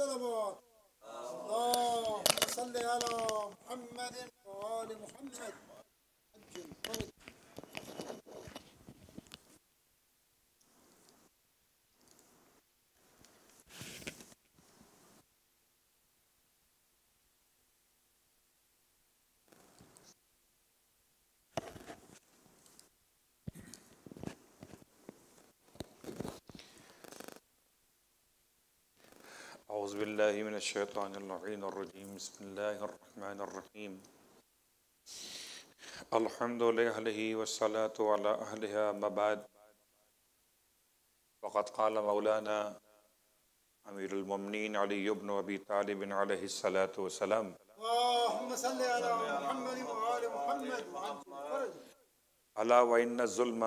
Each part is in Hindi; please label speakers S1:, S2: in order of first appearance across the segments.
S1: الصلوات اللهم صل على محمد وآل محمد أعوذ بالله من الشيطان اللعين الرجيم بسم الله الرحمن الرحيم الحمد لله والصلاة على أهلها مباد وقد قال مولانا أمير المؤمنين علي بن أبي طالب عليه الصلاة والسلام اللهم صل على محمد وآل محمد ألا وإن الظلم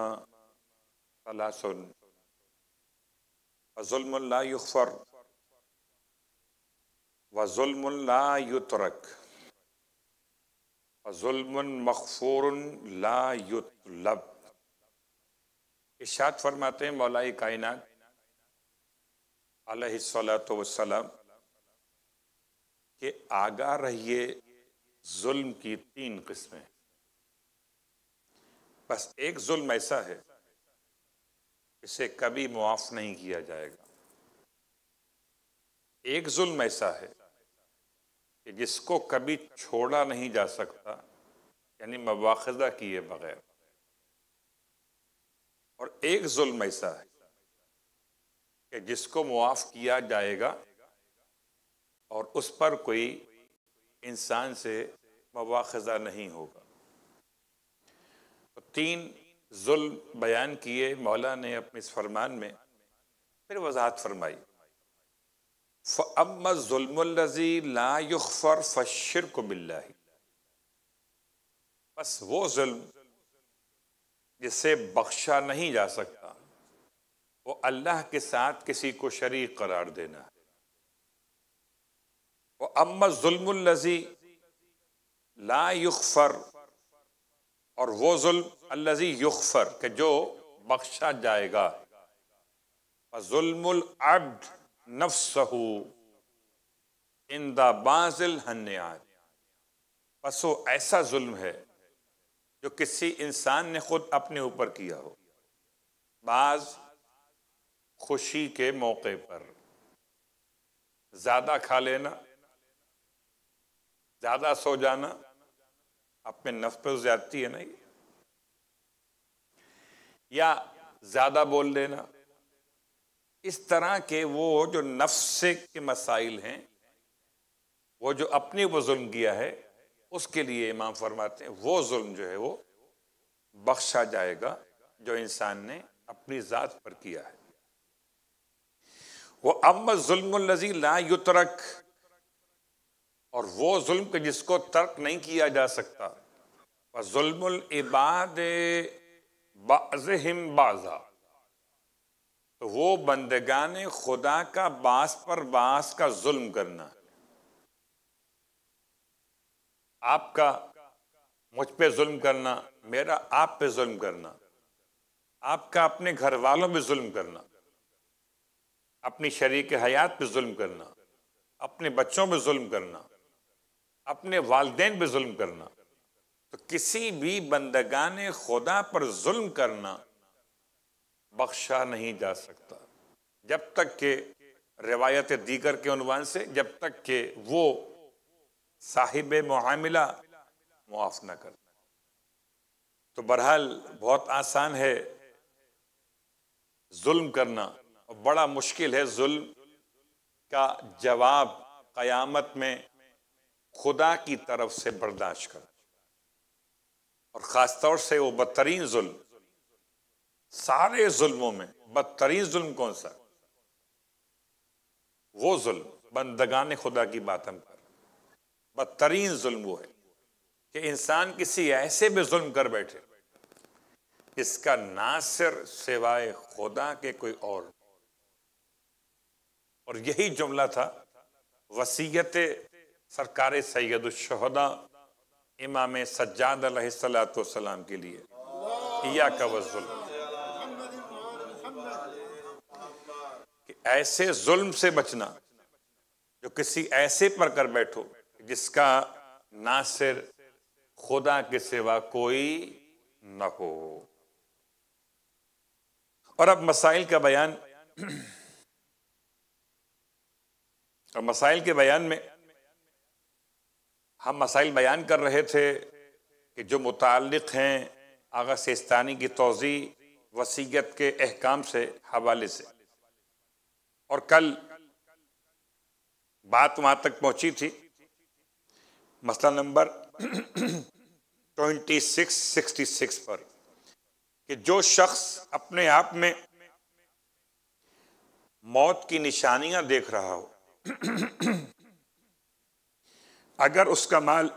S1: ثلاث الظلم لا يغفر वजुल्मला युतरक वजुल्म मखफूर ला युतलब इशात फरमाते हैं मौलाई कायनात अलैहिस्सलाम के आगा रहिए जुल्म की तीन किस्में बस एक जुल्म ऐसा है इसे कभी मुआफ नहीं किया जाएगा एक जुल्म ऐसा है कि जिसको कभी छोड़ा नहीं जा सकता यानी मवाखजा किए बगैर और एक जुल्म ऐसा है कि जिसको मुआफ़ किया जाएगा और उस पर कोई इंसान से मवाखजा नहीं होगा तो तीन जुल्म बयान किए मौला ने अपने इस फरमान में फिर वजाहत फरमाई फ़म फ़शर को बिल्ला बस वो जुल्म जिसे बख्शा नहीं जा सकता वो अल्लाह के साथ किसी को शरीक करार देना है वो अम्मा ला लाफर और वो जुल्म अल्लजी युखफर के जो बख्शा जाएगा जुल्मुल अब्द नफ्सहू इंदा बाजिल हन्याज वो ऐसा जुल्म है जो किसी इंसान ने खुद अपने ऊपर किया हो बाज खुशी के मौके पर ज़्यादा खा लेना ज़्यादा सो जाना अपने नफ पर ज्यादती है ना या ज़्यादा बोल देना इस तरह के वो जो नफ्स के मसाइल हैं वो जो अपने वो जुल्म किया है उसके लिए इमाम फरमाते हैं वो जुल्म जो है वो बख्शा जाएगा जो इंसान ने अपनी ज़ात पर किया है वो अम जुल्मी ला युतरक और वो जुल्म के जिसको तर्क नहीं किया जा सकता जुल्म इबाद बाज़ा वो ने खुदा का बास पर बास का जुल्म करना आपका मुझ पे जुल्म करना मेरा आप पे जुल्म करना आपका अपने घर वालों पे जुल्म करना अपनी शरीक हयात पे जुल्म करना अपने बच्चों पे जुल्म करना अपने वालदेन पे जुल्म करना तो किसी भी ने खुदा पर जुल्म करना बख्शा नहीं जा सकता जब तक के रिवायत दीगर के उनवान से जब तक के वो साहिब मामला मुआफ़ न कर तो बहरहाल बहुत आसान है जुल्म करना और बड़ा मुश्किल है जुल्म का जवाब क़यामत में खुदा की तरफ से बर्दाश्त करना और ख़ास तौर से वो बदतरीन जुल्म सारे जुल्मों में बदतरीन जुल्म कौन सा वो जुल्म बंदगान खुदा की बात हम कर बदतरीन जुल्म वो है कि इंसान किसी ऐसे भी जुल्म कर बैठे इसका ना सिर सिवाय खुदा के कोई और और यही जुमला था वसीयत सरकार शहदा इमाम सज्जाद सलाम के लिए या का वजुल्म ऐसे जुल्म से बचना जो किसी ऐसे पर कर बैठो जिसका नासिर खुदा के सिवा कोई न हो और अब मसाइल का बयान और मसाइल के बयान में हम मसाइल बयान कर रहे थे कि जो मुतालिक हैं आगा सेस्तानी की तोज़ी वसीयत के अहकाम से हवाले से और कल बात वहां तक पहुंची थी मसला नंबर 2666 पर कि जो शख्स अपने आप में मौत की निशानियां देख रहा हो अगर उसका माल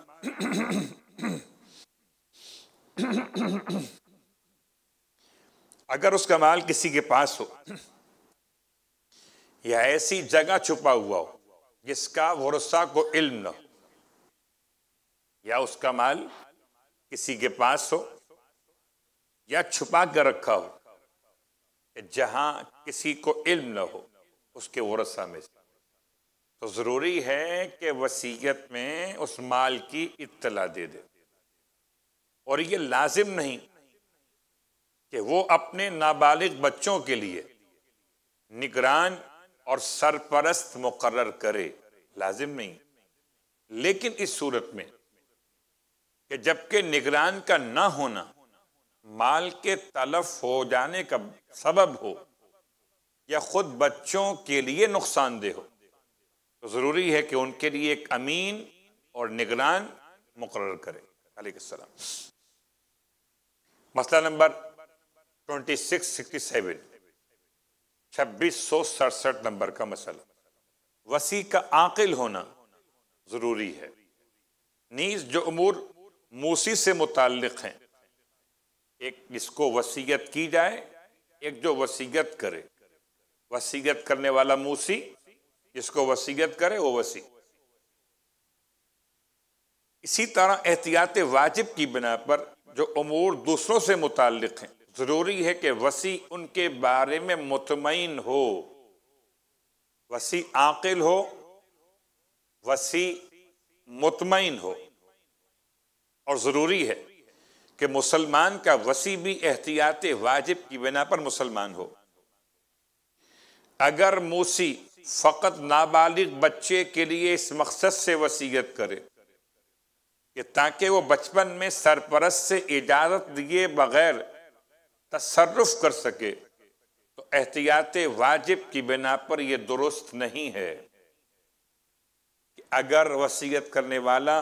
S1: अगर उसका माल किसी के पास हो या ऐसी जगह छुपा हुआ हो जिसका भरोसा को इल्म न या उसका माल किसी के पास हो या छुपा कर रखा हो जहां किसी को इल्म न हो उसके वरसा में तो ज़रूरी है कि वसीयत में उस माल की इत्तला दे दे और ये लाजिम नहीं कि वो अपने नाबालिग बच्चों के लिए निगरान और सरपरस्त मुकर करे लाजिम नहीं लेकिन इस सूरत में कि जबकि निगरान का ना होना माल के तलफ हो जाने का सबब हो या खुद बच्चों के लिए नुकसानदेह हो तो ज़रूरी है कि उनके लिए एक अमीन और निगरान मुकर करे सलाम मसला number twenty six sixty seven छब्बीस सौ सड़सठ नंबर का मसला वसी का आकिल होना ज़रूरी है नीज जो अमूर मूसी से मुतल हैं एक जिसको वसीयत की जाए एक जो वसीयत करे वसीयत करने वाला मूसी जिसको वसीयत करे वो वसी इसी तरह एहतियात वाजिब की बिना पर जो अमूर दूसरों से मुतल हैं ज़रूरी है कि वसी उनके बारे में मुतमिन हो वसी आकिल हो वसी मुतमिन हो और ज़रूरी है कि मुसलमान का वसी भी एहतियात वाजिब की बिना पर मुसलमान हो अगर मूसी फ़कत नाबालिग बच्चे के लिए इस मकसद से वसीयत करे ताकि वो बचपन में सरपरस से इजाज़त दिए बगैर तसरफ कर सके तो एहतियात वाजिब की बिना पर यह दुरुस्त नहीं है कि अगर वसीयत करने वाला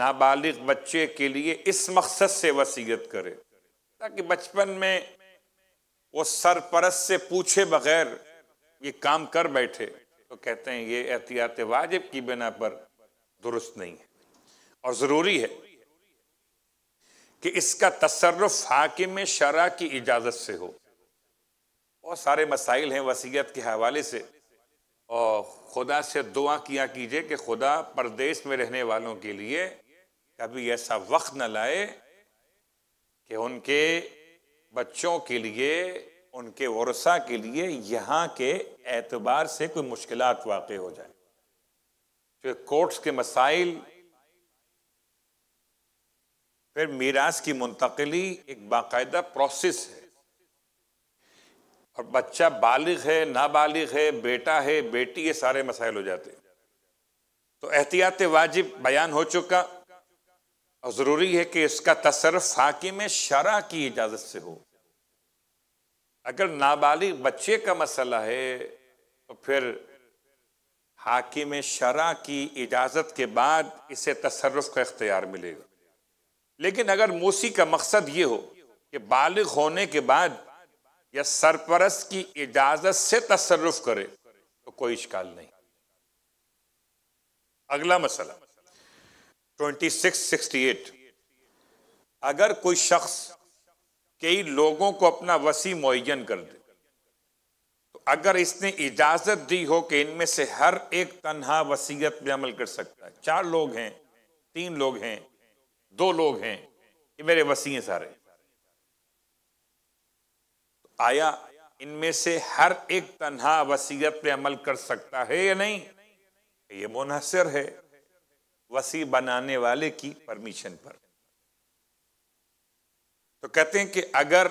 S1: नाबालिग बच्चे के लिए इस मकसद से वसीयत करे ताकि बचपन में वो सरपरस से पूछे बगैर ये काम कर बैठे तो कहते हैं ये एहतियात वाजिब की बिना पर दुरुस्त नहीं है और ज़रूरी है कि इसका तसरफ हाकिम शरा की इजाज़त से हो बहुत सारे मसाइल हैं वसीयत के हवाले से और खुदा से दुआ किया कीजिए कि खुदा परदेश में रहने वालों के लिए कभी ऐसा वक्त न लाए कि उनके बच्चों के लिए उनके वर्षा के लिए यहाँ के एतबार से कोई मुश्किल वाक़ हो जाए जो कोर्ट्स के मसाइल फिर मीरास की मुंतकली एक बाकायदा प्रोसेस है और बच्चा बालिग है नाबालिग है बेटा है बेटी है सारे मसाइल हो जाते हैं तो एहतियात वाजिब बयान हो चुका और ज़रूरी है कि इसका तसरफ हाकिम में शरा की इजाज़त से हो अगर नाबालिग बच्चे का मसला है तो फिर हाकिम शरा की इजाज़त के बाद इसे तसरफ का इख्तियार मिलेगा लेकिन अगर मोसी का मकसद ये हो कि बालिग होने के बाद या सरपरस्त की इजाजत से तसरफ करे तो कोई इश्काल नहीं अगला मसला 2668 अगर कोई शख्स कई लोगों को अपना वसी मुन कर दे तो अगर इसने इजाजत दी हो कि इनमें से हर एक तनहा वसीयत में अमल कर सकता है चार लोग हैं तीन लोग हैं दो लोग हैं ये मेरे वसी हैं सारे तो आया इनमें से हर एक तनहा वसीयत पे अमल कर सकता है या नहीं ये मुनहसर है वसी बनाने वाले की परमिशन पर तो कहते हैं कि अगर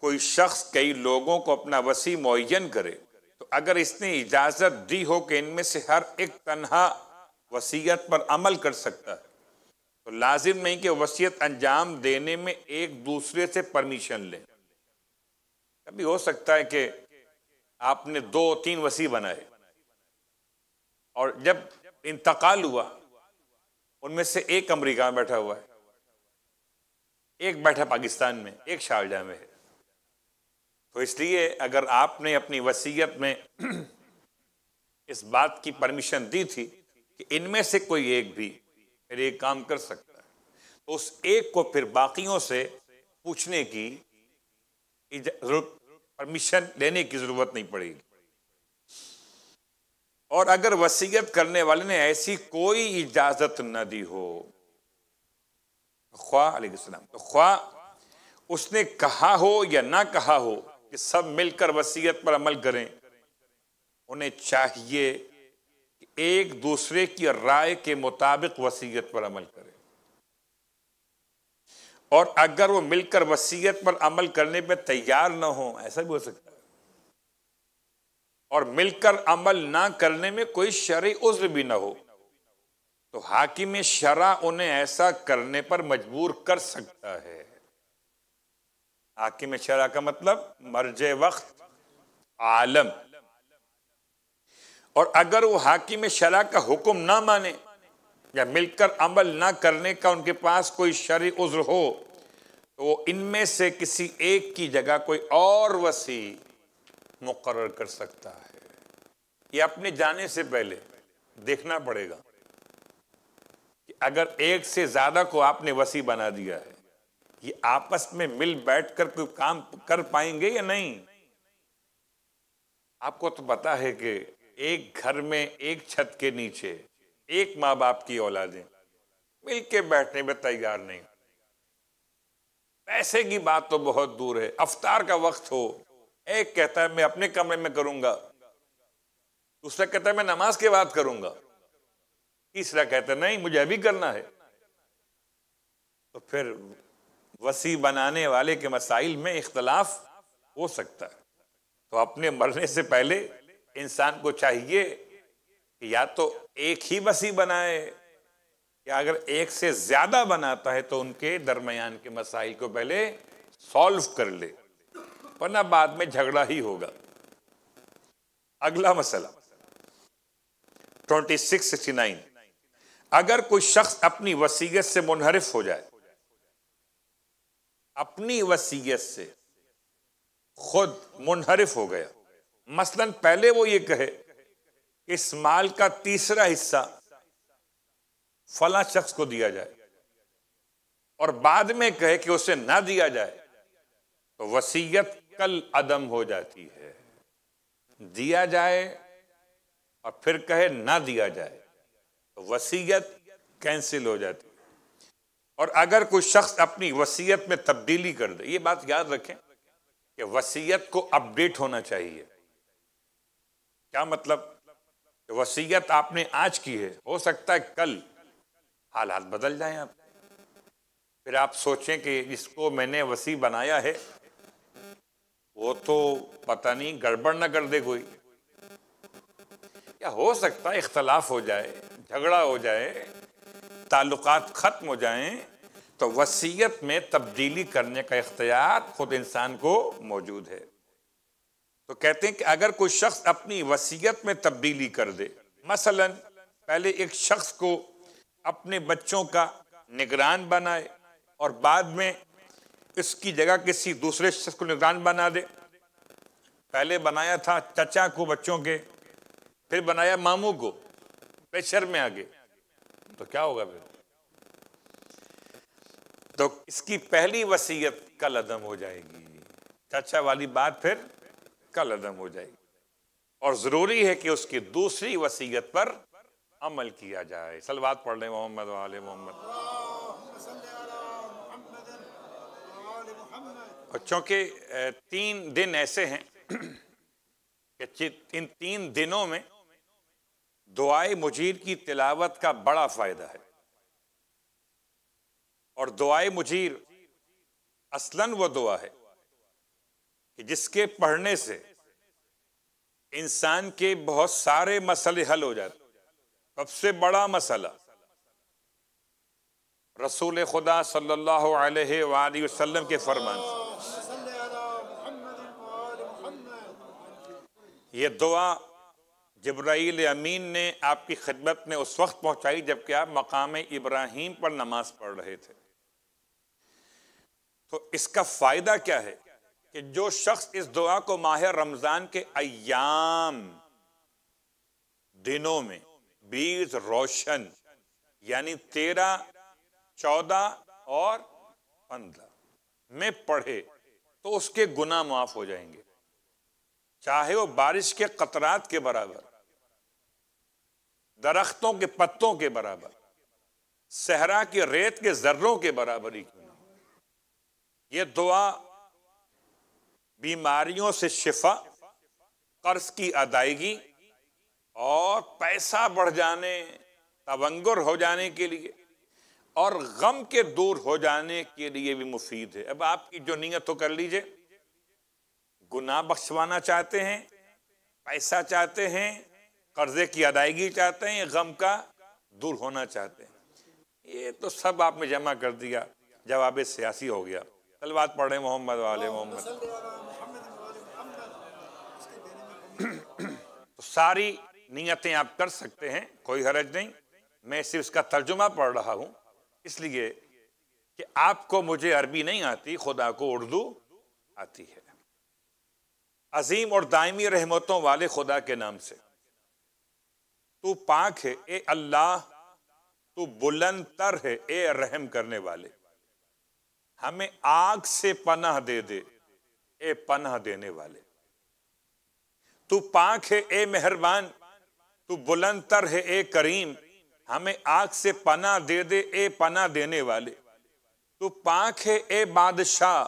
S1: कोई शख्स कई लोगों को अपना वसी मुन करे तो अगर इसने इजाजत दी हो कि इनमें से हर एक तनहा वसीयत पर अमल कर सकता है तो लाजिम नहीं कि वसीयत अंजाम देने में एक दूसरे से परमिशन लें कभी हो सकता है कि आपने दो तीन वसी बनाए और जब इंतकाल हुआ उनमें से एक अमेरिका में बैठा हुआ है एक बैठा पाकिस्तान में एक शारजा में है तो इसलिए अगर आपने अपनी वसीयत में इस बात की परमिशन दी थी कि इनमें से कोई एक भी फिर एक काम कर सकता है तो उस एक को फिर बाकियों से पूछने की परमिशन लेने की जरूरत नहीं पड़ेगी और अगर वसीयत करने वाले ने ऐसी कोई इजाजत न दी हो तो ख्वाम तो ख्वा उसने कहा हो या ना कहा हो कि सब मिलकर वसीयत पर अमल करें उन्हें चाहिए एक दूसरे की राय के मुताबिक वसीयत पर अमल करें और अगर वो मिलकर वसीयत पर अमल करने पे तैयार ना हो ऐसा भी हो सकता है और मिलकर अमल ना करने में कोई शरी उज्र भी ना हो तो हाकिम शरा उन्हें ऐसा करने पर मजबूर कर सकता है हाकिम शरा का मतलब मर्ज वक्त आलम और अगर वो हाकिम शरा का हुक्म ना माने या मिलकर अमल ना करने का उनके पास कोई शरी उज्र हो तो वो इनमें से किसी एक की जगह कोई और वसी मुकर कर सकता है ये अपने जाने से पहले देखना पड़ेगा कि अगर एक से ज्यादा को आपने वसी बना दिया है ये आपस में मिल बैठकर कोई काम कर पाएंगे या नहीं आपको तो पता है कि एक घर में एक छत के नीचे एक माँ बाप की औलादें मिल के बैठने में तैयार नहीं पैसे की बात तो बहुत दूर है अफतार का वक्त हो एक कहता है मैं अपने कमरे में करूंगा दूसरा कहता है मैं नमाज के बाद करूंगा तीसरा कहता है नहीं मुझे अभी करना है तो फिर वसी बनाने वाले के मसाइल में इख्तलाफ हो सकता है तो अपने मरने से पहले इंसान को चाहिए कि या तो एक ही बसी बनाए या अगर एक से ज्यादा बनाता है तो उनके दरमियान के मसाइल को पहले सॉल्व कर ले वरना बाद में झगड़ा ही होगा अगला मसला 2669 अगर कोई शख्स अपनी वसीयत से मुनहरिफ हो जाए अपनी वसीयत से खुद मुनहरिफ हो गया मसलन पहले वो ये कहे कि इस माल का तीसरा हिस्सा फला शख्स को दिया जाए और बाद में कहे कि उसे ना दिया जाए तो वसीयत कल अदम हो जाती है दिया जाए और फिर कहे ना दिया जाए तो वसीयत कैंसिल हो जाती है और अगर कोई शख्स अपनी वसीयत में तब्दीली कर दे ये बात याद रखें कि वसीयत को अपडेट होना चाहिए क्या मतलब वसीयत आपने आज की है हो सकता है कल हालात बदल जाए आप फिर आप सोचें कि इसको मैंने वसी बनाया है वो तो पता नहीं गड़बड़ ना कर दे कोई या हो सकता है इख्तलाफ हो जाए झगड़ा हो जाए ताल्लुकात ख़त्म हो जाएं तो वसीयत में तब्दीली करने का इख्तियार ख़ुद इंसान को मौजूद है तो कहते हैं कि अगर कोई शख्स अपनी वसीयत में तब्दीली कर दे मसलन पहले एक शख्स को अपने बच्चों का निगरान बनाए और बाद में इसकी जगह किसी दूसरे शख्स को निगरान बना दे पहले बनाया था चचा को बच्चों के फिर बनाया मामू को प्रेशर में आगे तो क्या होगा फिर तो इसकी पहली वसीयत कल अदम हो जाएगी चाचा वाली बात फिर कल अदम हो जाएगी और ज़रूरी है कि उसकी दूसरी वसीयत पर अमल किया जाए सलवाद पढ़ लें मोहम्मद वाले मोहम्मद और चूँकि तीन दिन ऐसे हैं कि इन तीन दिनों में दुआए मुजीर की तिलावत का बड़ा फ़ायदा है और दुआए मुजीर असलन वो दुआ है कि जिसके पढ़ने से इंसान के बहुत सारे मसले हल हो जाते सबसे बड़ा मसला रसूल खुदा सल्लल्लाहु अलैहि वसल्लम के फरमान ये दुआ जब्राइल अमीन ने आपकी खिदमत में उस वक्त पहुंचाई जबकि आप मकाम इब्राहिम पर नमाज पढ़ रहे थे तो इसका फ़ायदा क्या है कि जो शख्स इस दुआ को माह रमज़ान के अयाम दिनों में बीज रोशन यानी तेरह चौदह और पंद्रह में पढ़े तो उसके गुना माफ हो जाएंगे चाहे वो बारिश के कतरात के बराबर दरख्तों के पत्तों के बराबर सहरा की रेत के जर्रों के बराबरी क्यों ना ये दुआ बीमारियों से शिफा कर्ज की अदायगी और पैसा बढ़ जाने तवंगुर हो जाने के लिए और गम के दूर हो जाने के लिए भी मुफीद है अब आपकी जो नीयत तो कर लीजिए गुनाह बख्शवाना चाहते हैं पैसा चाहते हैं कर्जे की अदायगी चाहते हैं गम का दूर होना चाहते हैं ये तो सब आपने जमा कर दिया जवाब सियासी हो गया तलवात पढ़े मोहम्मद वाले मोहम्मद तो सारी नियतें आप कर सकते हैं कोई हरज नहीं मैं सिर्फ इसका तर्जुमा पढ़ रहा हूं इसलिए कि आपको मुझे अरबी नहीं आती खुदा को उर्दू आती है अजीम और दायमी रहमतों वाले खुदा के नाम से तू पाक है ए अल्लाह तू बुलंद तर है ए रहम करने वाले हमें आग से पनाह दे दे ए पनाह देने वाले तू पाक है ए मेहरबान तू बुलंदतर है ए करीम हमें आग से पना दे दे ए पना देने वाले तू पाक है ए बादशाह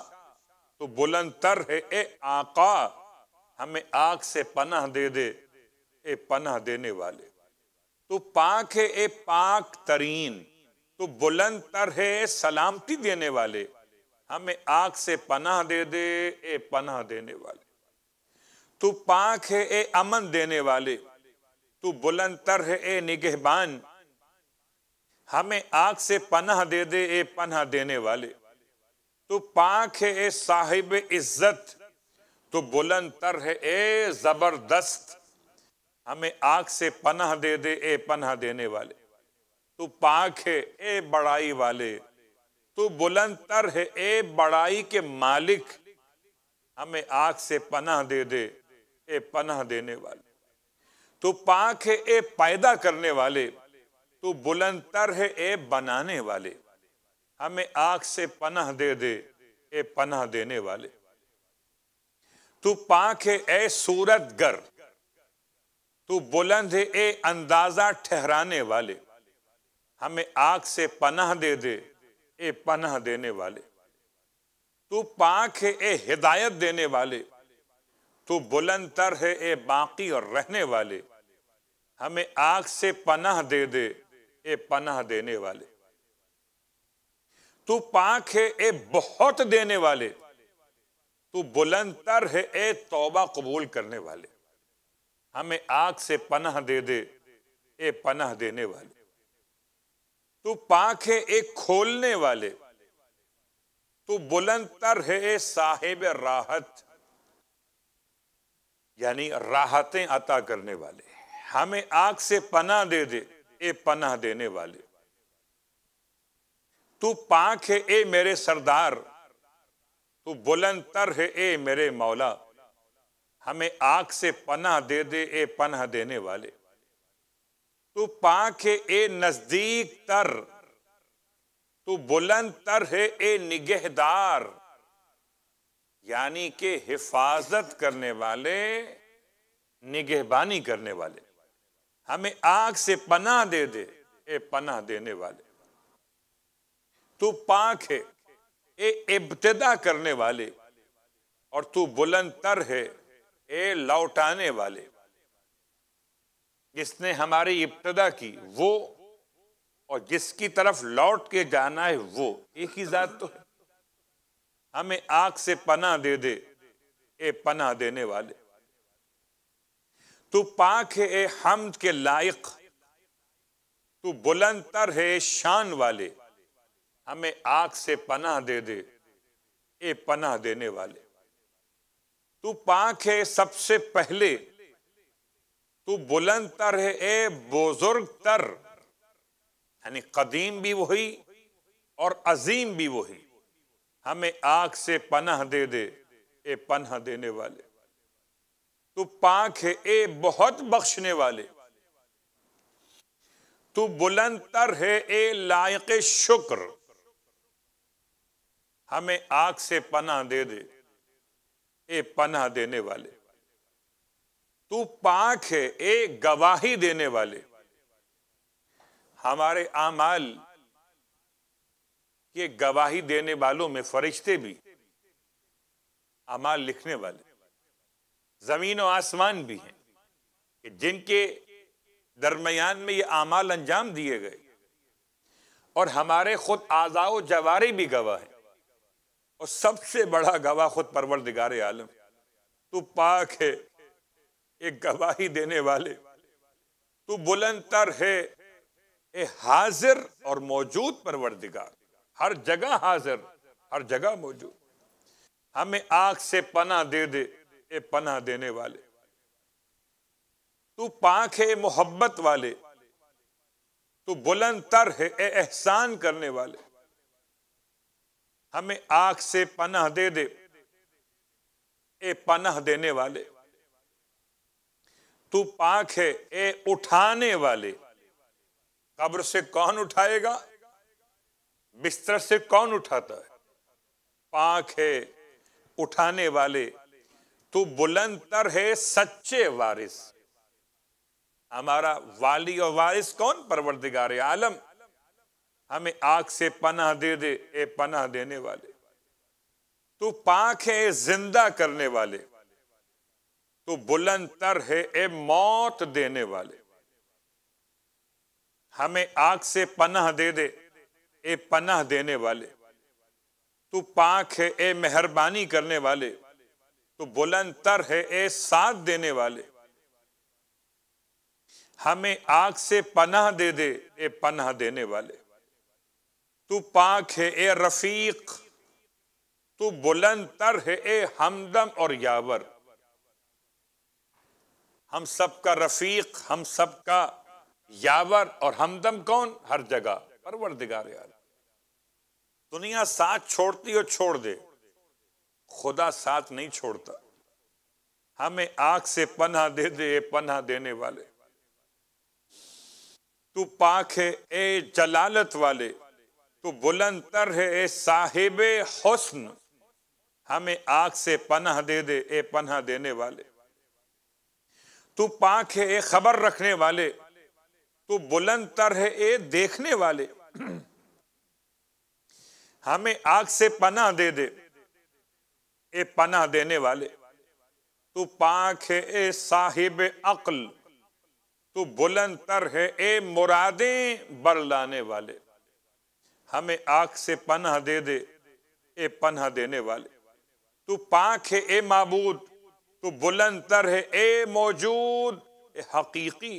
S1: तू बुलंदर है ए आका हमें आग से पनाह दे दे ए पनाह देने वाले तू पाक है ए पाक तरीन तू बुलंद तर है सलामती देने वाले हमें आग से पनाह दे दे ए पनाह देने वाले तू पाक है ए अमन देने वाले तू बुलंद तर है ए निगहबान हमें आग से पनाह दे दे ए पनाह देने वाले तू पाक है ए साहिब इज्जत तू बुलंद तर है ए जबरदस्त हमें आग से पनाह दे दे ए पनाह देने वाले तू पाक है ए बड़ाई वाले तू बुलंद तर है ए बड़ाई के मालिक हमें आग से पनाह दे दे ए पनाह देने वाले तू पाक है ए पैदा करने वाले तू बुलंद है ए बनाने वाले हमें आग से पनाह दे दे ए पनाह देने वाले तू पाक है ए सूरत गर तू बुलंद है ए अंदाजा ठहराने वाले हमें आग से पनाह दे दे ए पनाह देने वाले तू पाक है ए हिदायत देने वाले बुलंद तर है ए बाकी और रहने वाले हमें आग से पनाह दे दे ए पनाह देने वाले तू पाक है ए बहुत देने वाले तू तर है ए तौबा कबूल करने वाले हमें आग से पनाह दे दे ए पनाह देने वाले तू पाक है ए खोलने वाले तू तर है ए साहेब राहत यानी राहतें अता करने वाले हमें आग से पना दे दे ए पना देने वाले तू पाख है ए मेरे सरदार तू बुलंद तर है ए मेरे मौला हमें आग से पना दे दे ए पना देने वाले तू पाख है ए नजदीक तर तू बुलंद तर है ए निगहदार यानी के हिफाजत करने वाले निगहबानी करने वाले हमें आग से पना दे दे ए पना देने वाले तू पाक है ए इब्तदा करने वाले और तू बुलंद तर है ए लौटाने वाले जिसने हमारी इब्तदा की वो और जिसकी तरफ लौट के जाना है वो एक ही जात तो है हमें आग से पना दे दे ए पना देने वाले तू पाक है ए हम के लायक तू बुलंद तर है शान वाले हमें आग से पना दे दे ए पना देने वाले तू पाक है सबसे पहले तू बुलंद तर है ए बुजुर्ग तर यानी कदीम भी वही और अजीम भी वही हमें आंख से पनह दे दे ए पनह देने वाले तू पाख है ए बहुत बख्शने वाले तू बुलंद तर है ए लायक शुक्र हमें आंख से पनह दे दे ए पनह देने वाले तू पाख है ए गवाही देने वाले हमारे आमाल ये गवाही देने वालों में फरिश्ते भी अमाल लिखने वाले जमीन और आसमान भी हैं कि जिनके दरमियान में ये अमाल अंजाम दिए गए और हमारे खुद आजाओ जवारे भी गवाह हैं और सबसे बड़ा गवाह खुद परवरदिगार आलम तू पाक है एक गवाही देने वाले तू बुलंद तर है ए हाजिर और मौजूद परवरदिगार हर जगह हाजिर हर जगह मौजूद हमें आंख से पना दे दे ए पना देने वाले तू पाक है मोहब्बत वाले तू बुलंद तर है ए एहसान करने वाले हमें आंख से पना दे दे ए पना देने वाले तू पाक है ए उठाने वाले कब्र से कौन उठाएगा बिस्तर से कौन उठाता है पाख है उठाने वाले तू बुलंदर है सच्चे वारिस हमारा वाली और वारिस कौन परवरदिगार आलम हमें आग से पनाह दे दे ए पनाह देने वाले तू पाख है जिंदा करने वाले तू बुलंदर है ए मौत देने वाले हमें आग से पनाह दे दे ए पनाह देने वाले तू पाक है ए मेहरबानी करने वाले तू बुलंद तर है ए साथ देने वाले हमें आग से पनाह दे दे ए पनाह देने वाले तू पाक है ए रफीक तू बुलंद तर है ए हमदम और यावर हम सबका रफीक हम सबका यावर और हमदम कौन हर जगह परवरदिगार यार दुनिया साथ छोड़ती और छोड़ दे खुदा साथ नहीं छोड़ता हमें आग से पन्हा दे दे पन्हा देने वाले तू पाक है ए जलालत वाले तू बुलंद तर है ए साहिब हुस्न हमें आग से पन्हा दे दे ए पन्हा देने वाले तू पाक है ए खबर रखने वाले तू बुलंद तर है ए देखने वाले हमें आग से पना दे दे ए पना देने वाले तू पाख है ए साहिब अकल तू बुलंद तर है ए मुरादे बर लाने वाले हमें आग से पना दे दे ए पना देने वाले तू पाख है ए मबूद तू बुलंद तर है ए मौजूद ए हकीकी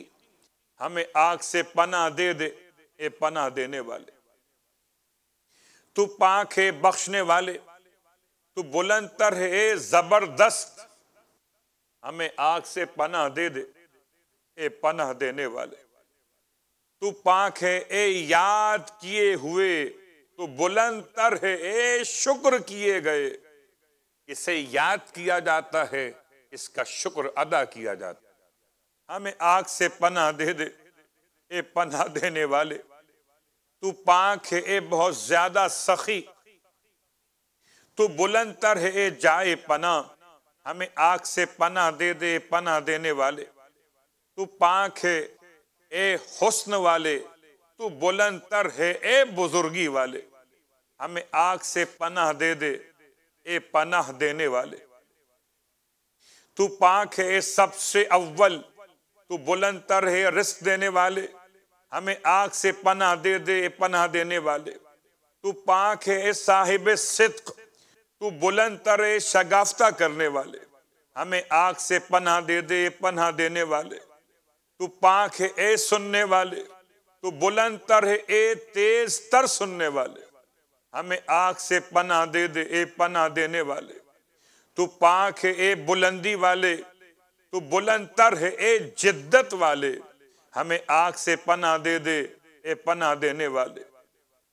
S1: हमें आग से पना दे दे ए पना देने वाले तू पाख है बख्शने वाले तू बुलंद तर है जबरदस्त हमें आग से पनाह दे दे ए पनाह देने वाले तू पाख है ए याद किए हुए तू बुलंद तर है ए शुक्र किए गए इसे याद किया जाता है इसका शुक्र अदा किया जाता है हमें आग से पनाह दे दे ए पनाह देने वाले तू पाक है ए बहुत ज्यादा सखी तू बुलंद तर है जाए पना हमें आग से पना दे दे पना देने वाले तू पाक है ए हुस्न वाले तू बुलंद तर है ए बुजुर्गी वाले हमें आग से पनाह दे दे ए पनाह देने वाले तू पाक है सबसे अव्वल तू बुलंद तर है रिस्क देने वाले हमें आग से पना दे दे पना देने वाले तू पाख है साहिब सिद्क तू बुलंद ए शगाफ्ता करने वाले हमें आग से पना दे दे पना देने वाले तू पाख है ए सुनने वाले तू बुलंद तर है ए तेज तर सुनने वाले हमें आग से पना दे दे ए पना देने वाले तू पाख है ए बुलंदी वाले तू बुलंद तर है ए जिद्दत वाले हमें आग से पना दे दे ए पना देने वाले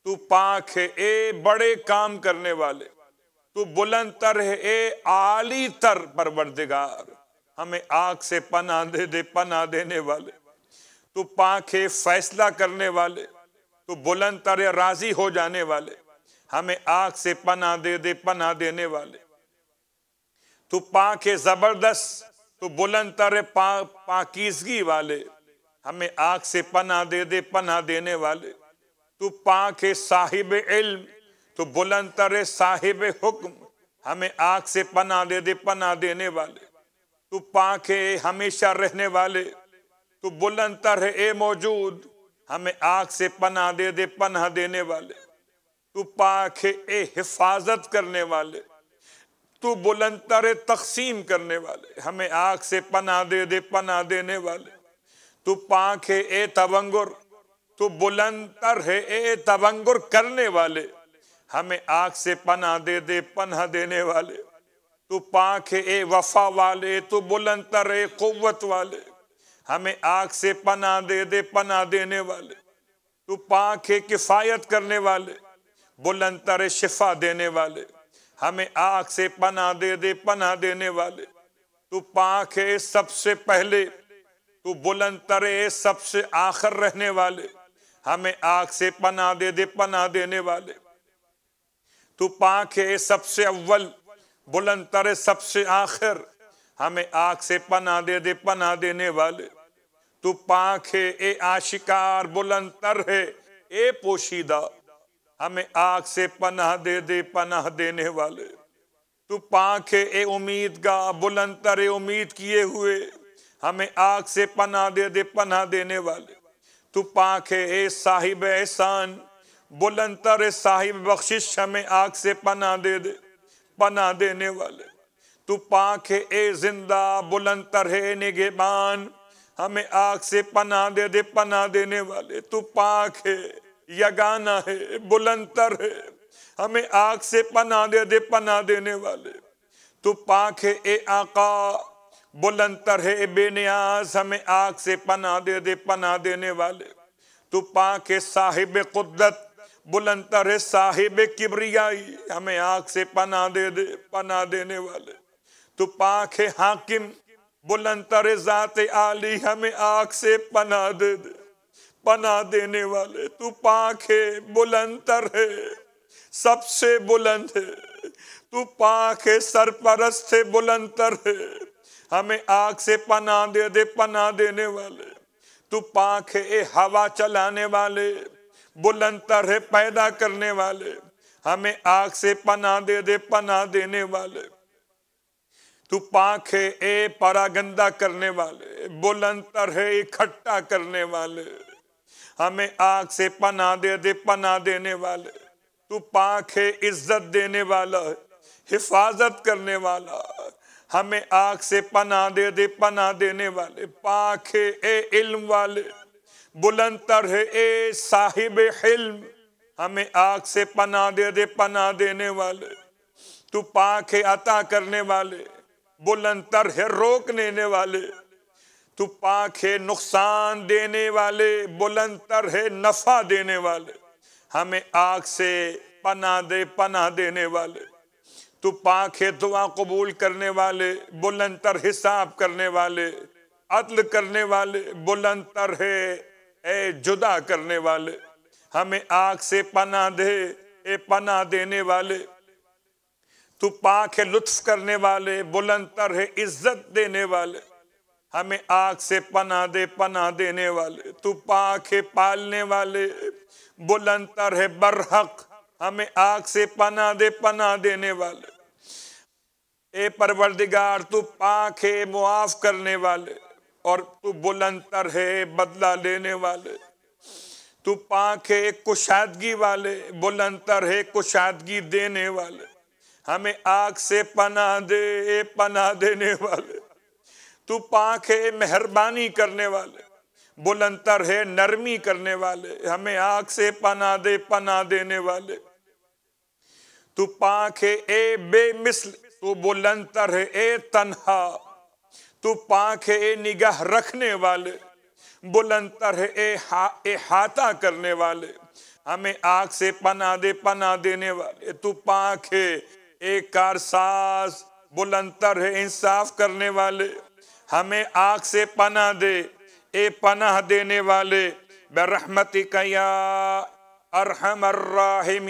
S1: तू पाख है ए बड़े काम करने वाले तू बुलंद तर है ए आली तर परवरदिगार हमें आग से पना दे दे पना देने वाले तू पाख है फैसला करने वाले तू बुलंद तर है राजी हो जाने वाले हमें आग से पना दे दे पना देने वाले तू पाख है जबरदस्त तू बुलंद तर पा, पाकिजगी वाले हमें आग से पना दे दे पना देने वाले तू पाख है साहिब इल्म तू बुलंद तर साहिब हुक्म हमें आग से पना दे दे पना देने वाले तू पाख है हमेशा रहने वाले तू बुलंद तर है ए मौजूद हमें आग से पना दे दे पना देने वाले तू पाख है ए हिफाजत करने वाले तू बुलंद तर तकसीम करने वाले हमें आग से पना दे दे पना देने वाले तू पाख है ए तबंगुर तू बुलंदर है ए तबंगुर करने वाले हमें आंख से पना दे दे पना देने वाले तू पाक है ए वफा वाले तू बुलंदर है कुत वाले हमें आंख से पना दे दे पना देने वाले तू पाख है किफ़ायत करने वाले बुलंदर शिफा देने वाले हमें आंख से पना दे दे पना देने वाले तू पाख है सबसे पहले तू बुलंद तरे सबसे आखिर रहने वाले हमें आग से पना दे दे पना देने वाले तू पाक है सबसे अव्वल बुलंद तरे सबसे आखिर हमें आग से पना दे दे पना देने वाले तू पाक है ए आशिकार बुलंद तर है ए पोशीदा हमें आग से पनाह दे दे पनाह देने वाले तू पाख है ए उम्मीद का बुलंद तर उम्मीद किए हुए हमें आग से पना दे दे पना देने वाले तू पाख है ए साहिब एहसान बुलंतर साहिब बख्शिश हमें आग से पना दे दे पना देने वाले तू पाख है ए जिंदा बुलंतर है निगेबान हमें आग से पना दे दे पना देने वाले तू पाख है यगाना है बुलंतर है हमें आग से पना दे दे पना देने वाले तू पाख है ए आका बुलंतर है बेनियाज हमें आग से पना दे दे पना देने वाले तू पाक है साहिब कुद्दत बुलंतर है साहिब किबरियाई हमें आग से पना दे दे पना देने वाले तू पाक है हाकिम बुलंतर जाते आली हमें आग से पना दे दे पना देने वाले तू पाक है बुलंतर है सबसे बुलंद है तू पाक है सरपरस्त है बुलंतर है हमें आग से पना दे दे पना देने वाले तू पाख ए हवा चलाने वाले बुलंद तरह पैदा करने वाले हमें आग से पना दे दे पना देने वाले तू पाख ए परागंदा करने वाले बुलंद तरह इकट्ठा करने वाले हमें आग से पना दे दे पना देने वाले तू पाख है इज्जत देने वाला हिफाजत करने वाला हमें आग से पना दे दे पना देने वाले पाक है ए इल्म वाले बुलंद तर है ए साहिब हिल्म हमें आग से पना दे दे पना देने वाले तू पाक है अता करने वाले बुलंद तर है रोक लेने वाले तू पाक है नुकसान देने वाले बुलंद तर है नफा देने वाले हमें आग से पना दे पना देने वाले तो पाक दुआ कबूल करने वाले बुलंद तर हिसाब करने वाले अदल करने वाले बुलंद तर है ए जुदा करने वाले हमें आग से पना दे ए पना देने वाले तू पाक है लुत्फ करने वाले बुलंद तर है इज्जत देने वाले हमें आग से पना दे पना देने वाले तू पाक है पालने वाले बुलंद तर है बरहक हमें आग से पना दे पना देने वाले ए परवरदिगार तू पाक है मुआफ करने वाले और तू बुलंदर है बदला लेने वाले तू पाक है कुशादगी वाले बुलंदर है कुशादगी देने वाले हमें आग से पना दे पना देने वाले तू पाक है मेहरबानी करने वाले बुलंदर है नरमी करने वाले हमें आग से पना दे पना देने वाले तू पाख ए बेमिसल तू बुलंदर है ए तनहा तू पाख ए निगाह रखने वाले बुलंदर है ए हा ए हाथा करने वाले हमें आग से पना दे पना देने वाले तू पाख है ए कारसाज बुलंदर है इंसाफ करने वाले हमें आग से पना दे ए पनाह देने वाले बरहमती कया अरहमर्राहिमीन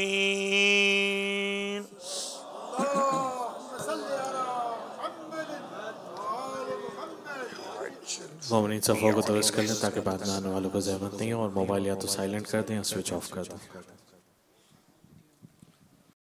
S1: ममनिन सफ़ों को तवज कर लें ताकि बाद में आने वालों को जहमत नहीं हो और मोबाइल या तो साइलेंट कर दें या स्विच ऑफ कर दें